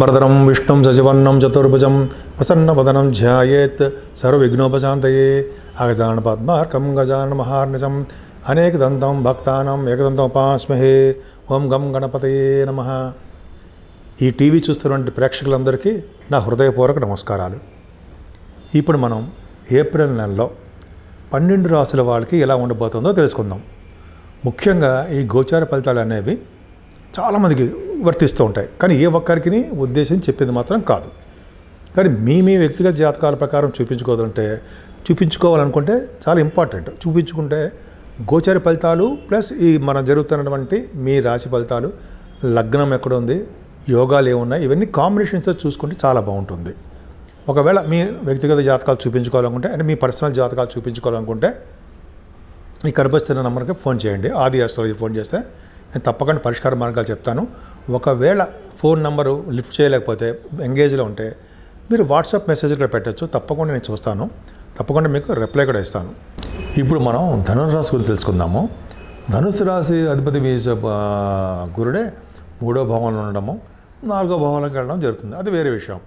వరదరం విష్ణుం సజివన్నం చతుర్భుజం ప్రసన్నవదనం ధ్యాయేత్ సర్వవిఘ్నోపశాంతయే అగజాన పద్మార్కం గజాన మహార్నిజం అనేక దంతం భక్తానం ఏకదంతోపాస్మహే ఓం గం గణపతయే నమ ఈ టీవీ చూస్తున్నటువంటి ప్రేక్షకులందరికీ నా హృదయపూర్వక నమస్కారాలు ఇప్పుడు మనం ఏప్రిల్ నెలలో పన్నెండు రాసుల వాళ్ళకి ఎలా ఉండబోతుందో తెలుసుకుందాం ముఖ్యంగా ఈ గోచార ఫలితాలు అనేవి చాలామందికి వర్తిస్తూ ఉంటాయి కానీ ఏ ఒక్కరికి ఉద్దేశం చెప్పింది మాత్రం కాదు కానీ మీ మీ వ్యక్తిగత జాతకాల ప్రకారం చూపించుకోవాలంటే చూపించుకోవాలనుకుంటే చాలా ఇంపార్టెంట్ చూపించుకుంటే గోచర ఫలితాలు ప్లస్ ఈ మన జరుగుతున్నటువంటి మీ రాశి ఫలితాలు లగ్నం ఎక్కడ ఉంది యోగాలు ఏమున్నాయి ఇవన్నీ కాంబినేషన్స్తో చూసుకుంటే చాలా బాగుంటుంది ఒకవేళ మీ వ్యక్తిగత జాతకాలు చూపించుకోవాలనుకుంటే అంటే మీ పర్సనల్ జాతకాలు చూపించుకోవాలనుకుంటే మీ గర్భస్థిర నెంబర్కి ఫోన్ చేయండి ఆది ఆస్ట్రాలజీ ఫోన్ చేస్తే నేను తప్పకుండా పరిష్కార మార్గాలు చెప్తాను ఒకవేళ ఫోన్ నెంబరు లిఫ్ట్ చేయలేకపోతే ఎంగేజ్లో ఉంటే మీరు వాట్సాప్ మెసేజ్ కూడా పెట్టచ్చు తప్పకుండా నేను చూస్తాను తప్పకుండా మీకు రిప్లై కూడా ఇస్తాను ఇప్పుడు మనం ధనుసు రాశి గురించి తెలుసుకుందాము ధనుసు రాశి అధిపతి మీ గురుడే మూడో భావంలో ఉండడము నాలుగో భావంలోకి వెళ్ళడం జరుగుతుంది అది వేరే విషయం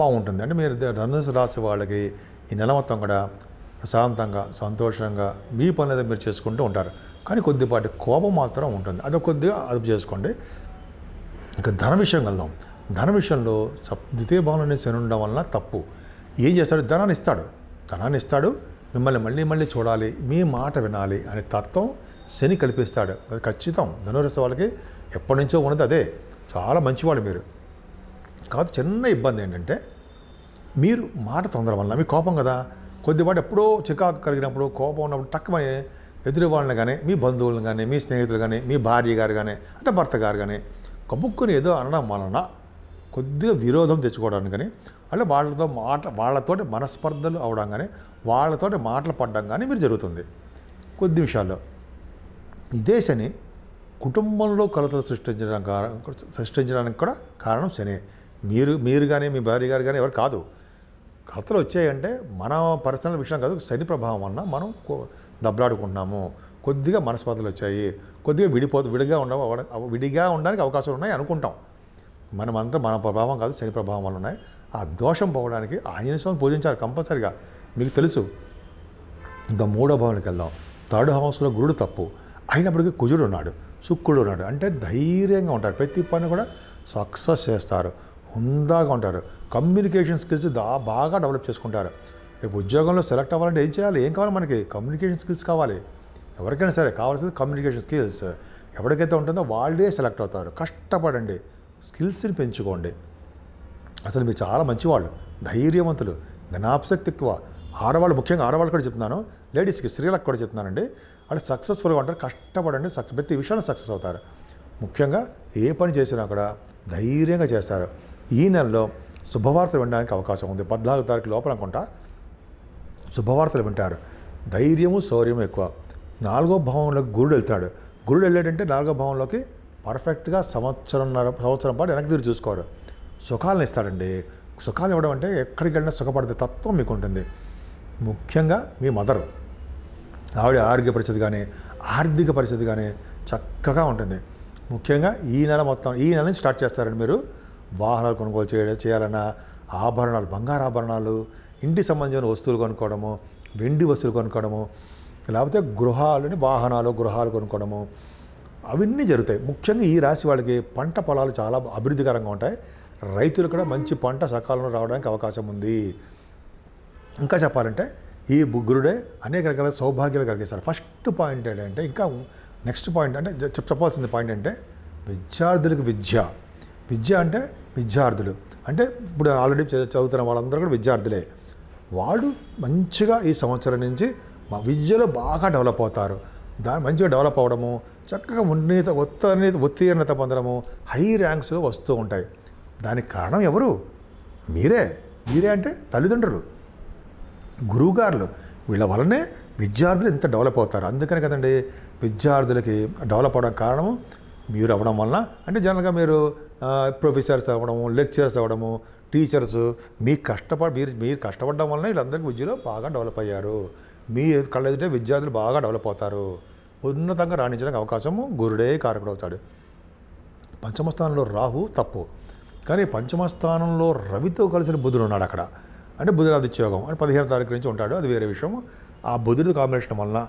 బాగుంటుంది అంటే మీరు ధనుసు రాశి వాళ్ళకి ఈ నెల మొత్తం కూడా ప్రశాంతంగా సంతోషంగా మీ పని మీరు చేసుకుంటూ ఉంటారు కానీ కొద్దిపాటి కోపం మాత్రం ఉంటుంది అది కొద్దిగా అదుపు చేసుకోండి ఇంకా ధన విషయం వెళ్దాం ధన విషయంలో ద్వితీయ భావననే శని ఉండడం వలన తప్పు ఏం చేస్తాడు ధనాన్ని ఇస్తాడు ధనాన్ని ఇస్తాడు మిమ్మల్ని మళ్ళీ మళ్ళీ చూడాలి మీ మాట వినాలి అనే తత్వం శని కల్పిస్తాడు అది ఖచ్చితం ధనురస వాళ్ళకి ఎప్పటి నుంచో ఉన్నది అదే చాలా మంచివాళ్ళు మీరు కాదు చిన్న ఇబ్బంది ఏంటంటే మీరు మాట తొందర వల్ల మీ కోపం కదా కొద్దిపాటు ఎప్పుడో చికాకు కలిగినప్పుడు కోపం ఉన్నప్పుడు తక్కువ ఎదురు వాళ్ళని కానీ మీ బంధువులను కానీ మీ స్నేహితులు కానీ మీ భార్య గారు కానీ అంటే భర్త గారు కానీ కమ్ముక్కుని ఏదో అనడం వలన కొద్దిగా విరోధం తెచ్చుకోవడానికి కానీ అంటే వాళ్ళతో మాట వాళ్ళతోటి మనస్పర్ధలు అవడం కానీ వాళ్ళతోటి మాటలు పడడం కానీ మీరు జరుగుతుంది కొద్ది నిమిషాల్లో ఇదే శని కుటుంబంలో కలతలు సృష్టించడానికి సృష్టించడానికి కూడా కారణం శని మీరు మీరు కానీ మీ భార్య గారు కానీ ఎవరు కాదు కథలు వచ్చాయంటే మన పర్సనల్ విషయం కాదు శని ప్రభావం అన్న మనం దెబ్బలాడుకుంటున్నాము కొద్దిగా మనస్పతులు వచ్చాయి కొద్దిగా విడిపో విడిగా ఉండ విడిగా ఉండడానికి అవకాశాలు ఉన్నాయి అనుకుంటాం మనమంతా మన ప్రభావం కాదు శని ప్రభావం వల్ల ఉన్నాయి ఆ దోషం పోవడానికి ఆంజనేయ స్వామి పూజించాలి కంపల్సరిగా మీకు తెలుసు ఇంకా మూడో భావానికి వెళ్దాం థర్డ్ హౌస్లో గురుడు తప్పు అయినప్పటికీ కుజుడు ఉన్నాడు శుక్రుడు ఉన్నాడు అంటే ధైర్యంగా ఉంటారు ప్రతి పని కూడా సక్సెస్ చేస్తారు హుందాగా ఉంటారు కమ్యూనికేషన్ స్కిల్స్ దా బాగా డెవలప్ చేసుకుంటారు రేపు ఉద్యోగంలో సెలెక్ట్ అవ్వాలంటే ఏం చేయాలి ఏం కావాలి మనకి కమ్యూనికేషన్ స్కిల్స్ కావాలి ఎవరికైనా సరే కావాల్సింది కమ్యూనికేషన్ స్కిల్స్ ఎవరికైతే ఉంటుందో వాళ్ళే సెలెక్ట్ అవుతారు కష్టపడండి స్కిల్స్ని పెంచుకోండి అసలు మీరు చాలా మంచివాళ్ళు ధైర్యవంతులు జ్ఞాపశక్తి ఎక్కువ ఆడవాళ్ళు ముఖ్యంగా ఆడవాళ్ళు కూడా చెప్తున్నాను లేడీస్కి స్త్రీలకు కూడా చెప్తున్నానండి అంటే సక్సెస్ఫుల్గా ఉంటారు కష్టపడండి సక్సెస్ ప్రతి విషయంలో సక్సెస్ అవుతారు ముఖ్యంగా ఏ పని చేసినా కూడా ధైర్యంగా చేస్తారు ఈ నెలలో శుభవార్తలు వినడానికి అవకాశం ఉంది పద్నాలుగు తారీఖు లోపల అనుకుంటా శుభవార్తలు వింటారు ధైర్యము శౌర్యము ఎక్కువ నాలుగో భావంలోకి గురుడు వెళ్తాడు గురుడు వెళ్ళాడంటే నాలుగో భావంలోకి పర్ఫెక్ట్గా సంవత్సరం సంవత్సరం పాటు వెనక్కి తీరు చూసుకోరు సుఖాలను ఇస్తాడండి సుఖాలు ఇవ్వడం అంటే ఎక్కడికి వెళ్ళినా సుఖపడితే తత్వం మీకు ఉంటుంది ముఖ్యంగా మీ మదరు ఆవిడ ఆరోగ్య పరిస్థితి కానీ ఆర్థిక పరిస్థితి కానీ చక్కగా ఉంటుంది ముఖ్యంగా ఈ నెల మొత్తం ఈ నెల నుంచి స్టార్ట్ చేస్తారండి మీరు వాహనాలు కొనుగోలు చేయడం చేయాలన్నా ఆభరణాలు బంగారు ఆభరణాలు ఇంటికి సంబంధించిన వస్తువులు కొనుక్కోవడము వెండి వస్తువులు కొనుక్కోవడము లేకపోతే గృహాలని వాహనాలు గృహాలు కొనుక్కోవడము అవన్నీ జరుగుతాయి ముఖ్యంగా ఈ రాశి వాళ్ళకి పంట పొలాలు చాలా అభివృద్ధికరంగా ఉంటాయి రైతులు కూడా మంచి పంట సకాలంలో రావడానికి అవకాశం ఉంది ఇంకా చెప్పాలంటే ఈ బుగ్గురుడే అనేక రకాల సౌభాగ్యాలు కలిగిస్తారు ఫస్ట్ పాయింట్ ఏంటంటే ఇంకా నెక్స్ట్ పాయింట్ అంటే చెప్పాల్సింది పాయింట్ అంటే విద్యార్థులకు విద్య విద్య అంటే విద్యార్థులు అంటే ఇప్పుడు ఆల్రెడీ చదువుతున్న వాళ్ళందరూ కూడా విద్యార్థులే వాళ్ళు మంచిగా ఈ సంవత్సరం నుంచి మా విద్యలో బాగా డెవలప్ అవుతారు దాన్ని మంచిగా డెవలప్ అవ్వడము చక్కగా ఉన్నత ఉత్తీర్ణత ఉత్తీర్ణత పొందడము హై ర్యాంక్స్లో వస్తూ ఉంటాయి దానికి కారణం ఎవరు మీరే మీరే అంటే తల్లిదండ్రులు గురువుగారులు వీళ్ళ వల్లనే విద్యార్థులు ఇంత డెవలప్ అవుతారు అందుకని కదండి విద్యార్థులకి డెవలప్ అవడం కారణము మీరు అవ్వడం వలన అంటే జనరల్గా మీరు ప్రొఫెసర్స్ అవ్వడము లెక్చరర్స్ అవ్వడము టీచర్స్ మీకు కష్టపడి మీరు మీరు కష్టపడడం వలన వీళ్ళందరికీ విద్యలో బాగా డెవలప్ అయ్యారు మీ కళ్ళ ఎదుటే విద్యార్థులు బాగా డెవలప్ అవుతారు ఉన్నతంగా రాణించడానికి అవకాశము గురుడే కారకుడు అవుతాడు పంచమస్థానంలో రాహు తప్పు కానీ పంచమస్థానంలో రవితో కలిసిన బుధుడు ఉన్నాడు అక్కడ అంటే బుధురాదిత్యోగం అంటే పదిహేను తారీఖు నుంచి ఉంటాడు అది వేరే విషయం ఆ బుధుడు కాంబినేషన్ వలన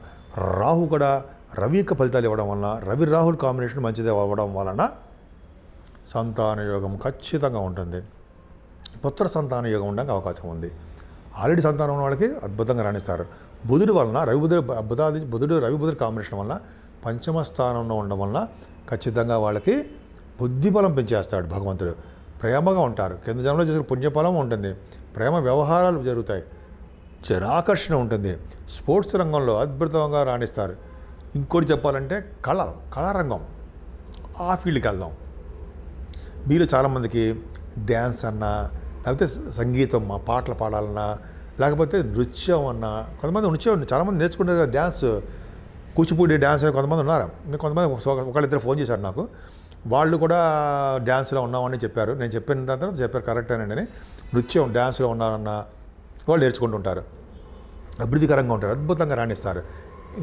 రాహు కూడా రవి యొక్క ఫలితాలు ఇవ్వడం వలన రవి రాహుల్ కాంబినేషన్ మంచిది అవ్వడం వలన సంతాన యోగం ఖచ్చితంగా ఉంటుంది పుత్ర సంతాన యోగం ఉండడానికి అవకాశం ఉంది ఆల్రెడీ సంతానం ఉన్న వాళ్ళకి అద్భుతంగా రాణిస్తారు బుధుడు వలన రవి బుధుడు బుధాది బుధుడు రవి బుధుడు కాంబినేషన్ వలన పంచమ స్థానంలో ఉండడం వలన ఖచ్చితంగా వాళ్ళకి బుద్ధిబలం పెంచేస్తాడు భగవంతుడు ప్రేమగా ఉంటారు కింద జన్మలో చేసిన పుణ్యఫలం ఉంటుంది ప్రేమ వ్యవహారాలు జరుగుతాయి చిరాకర్షణ ఉంటుంది స్పోర్ట్స్ రంగంలో అద్భుతంగా రాణిస్తారు ఇంకోటి చెప్పాలంటే కళ కళారంగం ఆ ఫీల్డ్కి వెళ్దాం మీరు చాలామందికి డ్యాన్స్ అన్నా లేకపోతే సంగీతం మా పాటలు పాడాలన్నా లేకపోతే నృత్యం అన్నా కొంతమంది నృత్యం చాలామంది నేర్చుకుంటారు కదా డ్యాన్స్ కూచిపూడి డ్యాన్స్ కొంతమంది ఉన్నారు కొంతమంది ఒకళ్ళిద్దరు ఫోన్ చేశారు నాకు వాళ్ళు కూడా డ్యాన్స్లో ఉన్నామని చెప్పారు నేను చెప్పిన తర్వాత చెప్పారు కరెక్ట్ అని నృత్యం డ్యాన్స్లో ఉన్నారన్న వాళ్ళు నేర్చుకుంటుంటారు అభివృద్ధికరంగా ఉంటారు అద్భుతంగా రాణిస్తారు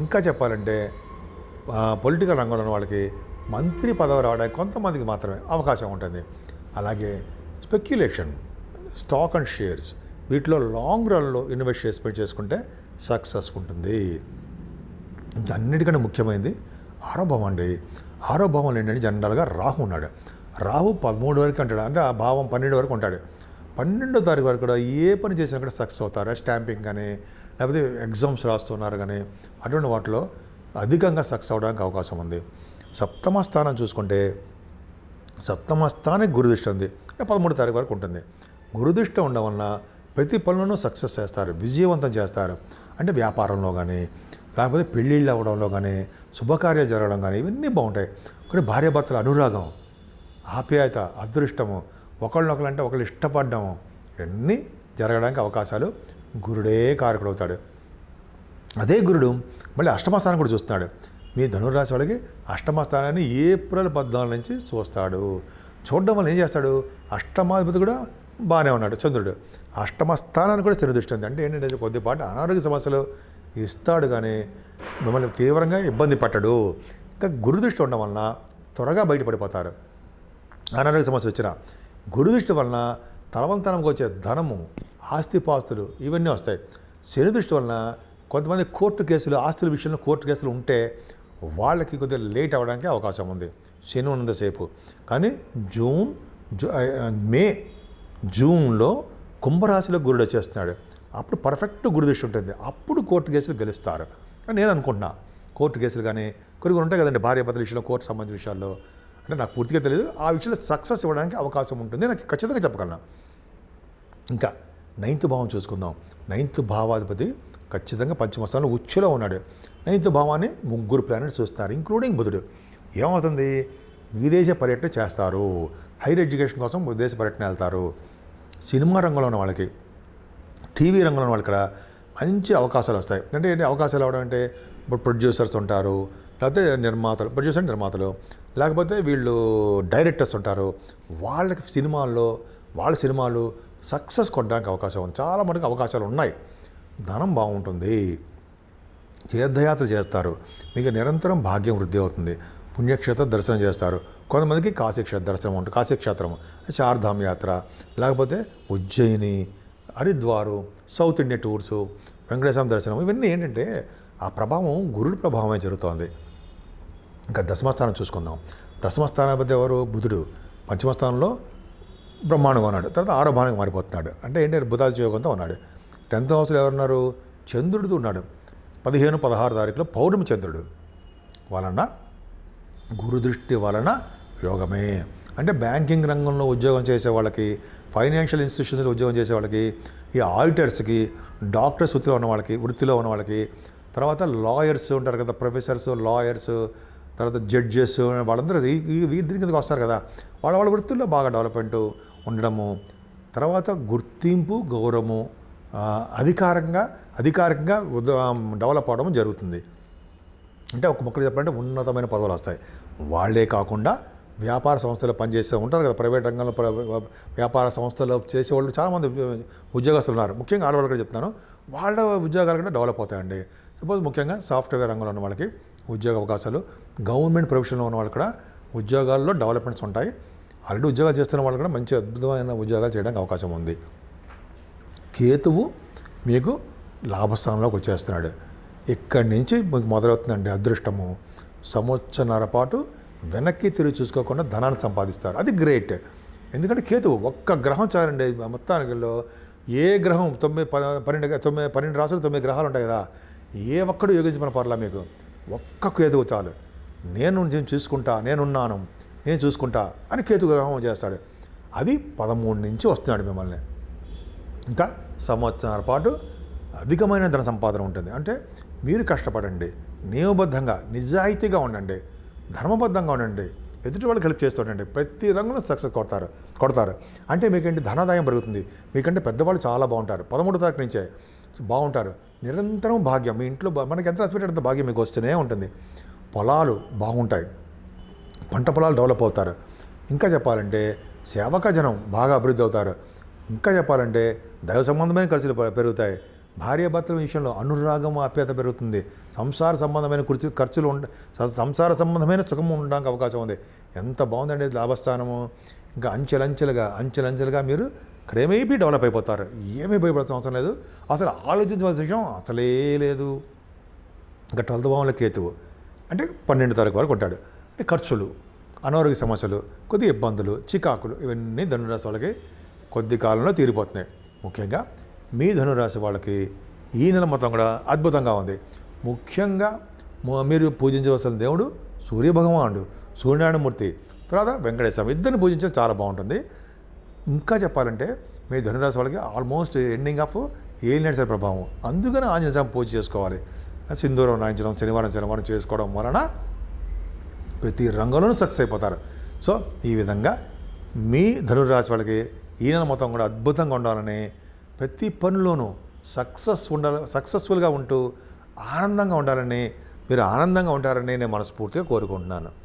ఇంకా చెప్పాలంటే పొలిటికల్ రంగంలో ఉన్న వాళ్ళకి మంత్రి పదవి రావడానికి కొంతమందికి మాత్రమే అవకాశం ఉంటుంది అలాగే స్పెక్యులేషన్ స్టాక్ అండ్ షేర్స్ వీటిలో లాంగ్ రన్లో ఇన్వెస్ట్ చేసి చేసుకుంటే సక్సెస్ ఉంటుంది ఇంకా అన్నిటికంటే ముఖ్యమైనది ఆరోభవం అండి ఆరోభావం ఏంటంటే జనరల్గా రాహు ఉన్నాడు రాహు పదమూడు వరకు అంటాడు అంటే ఆ భావం పన్నెండు వరకు ఉంటాడు పన్నెండో తారీఖు వరకు కూడా ఏ పని చేసినా కూడా సక్సెస్ అవుతారా స్టాంపింగ్ కానీ లేకపోతే ఎగ్జామ్స్ రాస్తున్నారు కానీ అటువంటి వాటిలో అధికంగా సక్సెస్ అవడానికి అవకాశం ఉంది సప్తమ స్థానం చూసుకుంటే సప్తమ స్థానానికి గురుదృష్టి ఉంది పదమూడు తారీఖు వరకు ఉంటుంది గురుదృష్టి ఉండడం వలన ప్రతి పనులను సక్సెస్ చేస్తారు విజయవంతం చేస్తారు అంటే వ్యాపారంలో కానీ లేకపోతే పెళ్ళిళ్ళు అవ్వడంలో కానీ శుభకార్యాలు జరగడం కానీ ఇవన్నీ బాగుంటాయి కానీ భార్యాభర్తల అనురాగం ఆప్యాయత అదృష్టము ఒకళ్ళొకళ్ళు అంటే ఒకళ్ళు ఇష్టపడడం ఇవన్నీ జరగడానికి అవకాశాలు గురుడే కారకుడవుతాడు అదే గురుడు మళ్ళీ అష్టమస్థానం కూడా చూస్తున్నాడు మీ ధనుర్రాశి వాళ్ళకి అష్టమస్థానాన్ని ఏప్రిల్ పద్నాలుగు నుంచి చూస్తాడు చూడడం వల్ల ఏం చేస్తాడు అష్టమాధిపతి కూడా బాగానే ఉన్నాడు చంద్రుడు అష్టమస్థానాన్ని కూడా స్థిర దృష్టి ఉంది అంటే ఏంటంటే కొద్దిపాటు అనారోగ్య సమస్యలు ఇస్తాడు కానీ మిమ్మల్ని తీవ్రంగా ఇబ్బంది పట్టడు ఇంకా గురుదృష్టి ఉండడం వలన త్వరగా బయటపడిపోతారు అనారోగ్య సమస్య వచ్చినా గురుదృష్టి వలన తలవంతనంకి వచ్చే ధనము ఆస్తిపాస్తులు ఇవన్నీ వస్తాయి శని దృష్టి వలన కొంతమంది కోర్టు కేసులు ఆస్తుల విషయంలో కోర్టు కేసులు ఉంటే వాళ్ళకి కొద్దిగా లేట్ అవ్వడానికి అవకాశం ఉంది శని ఉన్నంతసేపు కానీ జూన్ మే జూన్లో కుంభరాశిలో గురుడు వచ్చేస్తున్నాడు అప్పుడు పర్ఫెక్ట్ గురుదృష్టి ఉంటుంది అప్పుడు కోర్టు కేసులు గెలుస్తారు అని నేను అనుకుంటున్నా కోర్టు కేసులు కానీ కొన్ని ఉంటాయి కదండి భార్యాభర్తల విషయంలో కోర్టు సంబంధించిన విషయాల్లో అంటే నాకు పూర్తిగా తెలియదు ఆ విషయంలో సక్సెస్ ఇవ్వడానికి అవకాశం ఉంటుంది నాకు ఖచ్చితంగా చెప్పగలను ఇంకా నైన్త్ భావం చూసుకుందాం నైన్త్ భావాధిపతి ఖచ్చితంగా పంచమస్థానంలో ఉచ్చులో ఉన్నాడు నైన్త్ భావాన్ని ముగ్గురు ప్లానెట్స్ చూస్తారు ఇంక్లూడింగ్ బుధుడు ఏమవుతుంది విదేశ పర్యటన చేస్తారు హైర్ ఎడ్యుకేషన్ కోసం విదేశ పర్యటన వెళ్తారు సినిమా రంగంలో ఉన్న వాళ్ళకి టీవీ రంగంలో ఉన్న ఇక్కడ మంచి అవకాశాలు వస్తాయి అంటే ఏంటి అవకాశాలు అవ్వడం అంటే ఇప్పుడు ప్రొడ్యూసర్స్ ఉంటారు లేకపోతే నిర్మాతలు ప్రొడ్యూసర్ నిర్మాతలు లేకపోతే వీళ్ళు డైరెక్టర్స్ ఉంటారు వాళ్ళకి సినిమాల్లో వాళ్ళ సినిమాలు సక్సెస్ కొట్టడానికి అవకాశం ఉంది చాలా మటుకు అవకాశాలు ఉన్నాయి ధనం బాగుంటుంది తీర్థయాత్ర చేస్తారు మీకు నిరంతరం భాగ్యం వృద్ధి అవుతుంది పుణ్యక్షేత్ర దర్శనం చేస్తారు కొంతమందికి కాశీక్షేత్ర దర్శనం ఉంటుంది కాశీక్షేత్రం చార్ధామ్ యాత్ర లేకపోతే Ujjaini Haridwar south India tours Venkateshwara దర్శనం ఇవన్నీ ఏంటంటే ఆ ప్రభావం గురుడు ప్రభావమే జరుగుతోంది ఇంకా దశమస్థానం చూసుకుందాం దశమస్థానాధిపతి ఎవరు బుధుడు పంచమస్థానంలో బ్రహ్మాండంగా ఉన్నాడు తర్వాత ఆరో భాగంగా మారిపోతున్నాడు అంటే ఏంటంటే బుధాది యోగంతో ఉన్నాడు టెన్త్ హౌస్లో ఎవరున్నారు చంద్రుడితో ఉన్నాడు పదిహేను పదహారు తారీఖులో పౌర్ణమి చంద్రుడు వలన గురుదృష్టి వలన యోగమే అంటే బ్యాంకింగ్ రంగంలో ఉద్యోగం చేసే వాళ్ళకి ఫైనాన్షియల్ ఇన్స్టిట్యూషన్స్లో ఉద్యోగం చేసే వాళ్ళకి ఈ ఆడిటర్స్కి డాక్టర్స్ వృత్తిలో ఉన్న వాళ్ళకి వృత్తిలో ఉన్న వాళ్ళకి తర్వాత లాయర్స్ ఉంటారు కదా ప్రొఫెసర్స్ లాయర్స్ తర్వాత జడ్జెస్ వాళ్ళందరూ ఈ వీరి కిందకి వస్తారు కదా వాళ్ళ వాళ్ళ వృత్తుల్లో బాగా డెవలప్మెంట్ ఉండడము తర్వాత గుర్తింపు గౌరవము అధికారంగా అధికారికంగా డెవలప్ అవడం జరుగుతుంది అంటే ఒక మొక్కలు చెప్పాలంటే ఉన్నతమైన పదవులు వస్తాయి వాళ్ళే కాకుండా వ్యాపార సంస్థలు పనిచేస్తూ ఉంటారు కదా ప్రైవేట్ రంగంలో వ్యాపార సంస్థలు చేసేవాళ్ళు చాలామంది ఉద్యోగస్తులు ఉన్నారు ముఖ్యంగా ఆడవాళ్ళు కూడా చెప్తాను వాళ్ళ ఉద్యోగాలు కూడా డెవలప్ అవుతాయండి సపోజ్ ముఖ్యంగా సాఫ్ట్వేర్ రంగంలో ఉన్న వాళ్ళకి ఉద్యోగ అవకాశాలు గవర్నమెంట్ ప్రొఫెషన్లో ఉన్న వాళ్ళు కూడా ఉద్యోగాల్లో డెవలప్మెంట్స్ ఉంటాయి ఆల్రెడీ ఉద్యోగాలు చేస్తున్న వాళ్ళు కూడా మంచి అద్భుతమైన ఉద్యోగాలు చేయడానికి అవకాశం ఉంది కేతువు మీకు లాభస్థానంలోకి వచ్చేస్తున్నాడు ఇక్కడి నుంచి మీకు మొదలవుతుందండి అదృష్టము సంవత్సరాల పాటు వెనక్కి తిరిగి చూసుకోకుండా ధనాన్ని సంపాదిస్తారు అది గ్రేట్ ఎందుకంటే కేతువు ఒక్క గ్రహం చాలండి మొత్తానికిలో ఏ గ్రహం తొమ్మిది పన్నెండు తొమ్మిది పన్నెండు రాసులు తొమ్మిది గ్రహాలు ఉంటాయి కదా ఏ ఒక్కడు మన పర్లా మీకు ఒక్క కేతువు చాలు నేను నేను చూసుకుంటా నేనున్నాను నేను చూసుకుంటా అని కేతు గ్రహం చేస్తాడు అది పదమూడు నుంచి వస్తున్నాడు మిమ్మల్ని ఇంకా సంవత్సరాల పాటు అధికమైన ధన సంపాదన ఉంటుంది అంటే మీరు కష్టపడండి నియమబద్ధంగా నిజాయితీగా ఉండండి ధర్మబద్ధంగా ఉండండి ఎదుటి వాళ్ళు హెల్ప్ చేస్తుండండి ప్రతి రంగులో సక్సెస్ కొడతారు కొడతారు అంటే మీకేంటి ధనాదాయం పెరుగుతుంది మీకంటే పెద్దవాళ్ళు చాలా బాగుంటారు పదమూడు తారీఖు నుంచే బాగుంటారు నిరంతరం భాగ్యం మీ ఇంట్లో మనకి ఎంత రాసిపెట్టే అంత భాగ్యం మీకు వస్తూనే ఉంటుంది పొలాలు బాగుంటాయి పంట పొలాలు డెవలప్ అవుతారు ఇంకా చెప్పాలంటే సేవక జనం బాగా అభివృద్ధి అవుతారు ఇంకా చెప్పాలంటే దైవ సంబంధమైన ఖర్చులు పెరుగుతాయి భార్య భర్తల విషయంలో అనురాగం ఆప్యత పెరుగుతుంది సంసార సంబంధమైన కుర్చు ఖర్చులు ఉండ సంసార సంబంధమైన సుఖం ఉండడానికి అవకాశం ఉంది ఎంత బాగుందండి లాభస్థానము ఇంకా అంచెలంచెలుగా అంచెలంచెలుగా మీరు క్రమేపీ డెవలప్ అయిపోతారు ఏమీ భయపడాల్సిన అవసరం లేదు అసలు ఆలోచించవలసిన విషయం అసలే లేదు ఇంకా ట్వెల్త్ భావంలో కేతువు అంటే పన్నెండు తారీఖు వరకు ఉంటాడు అంటే ఖర్చులు అనారోగ్య సమస్యలు కొద్ది ఇబ్బందులు చికాకులు ఇవన్నీ ధనురాశి వాళ్ళకి కొద్ది కాలంలో తీరిపోతున్నాయి ముఖ్యంగా మీ ధనురాశి వాళ్ళకి ఈ నెల మొత్తం కూడా అద్భుతంగా ఉంది ముఖ్యంగా మీరు పూజించవలసిన దేవుడు సూర్యభగవానుడు సూర్యనారాయణమూర్తి తర్వాత వెంకటేశ్వరం ఇద్దరిని పూజించేది చాలా బాగుంటుంది ఇంకా చెప్పాలంటే మీ ధనురాశి వాళ్ళకి ఆల్మోస్ట్ ఎండింగ్ ఆఫ్ నడిచిన ప్రభావం అందుకని ఆంజనేయ పూజ చేసుకోవాలి సింధూరం రాయించడం శనివారం శనివారం చేసుకోవడం వలన ప్రతి రంగంలోనూ సక్సెస్ అయిపోతారు సో ఈ విధంగా మీ ధనురాశి వాళ్ళకి ఈ నెల మొత్తం కూడా అద్భుతంగా ఉండాలని ప్రతి పనిలోనూ సక్సెస్ ఉండాల సక్సెస్ఫుల్గా ఉంటూ ఆనందంగా ఉండాలని మీరు ఆనందంగా ఉంటారని నేను మనస్ఫూర్తిగా కోరుకుంటున్నాను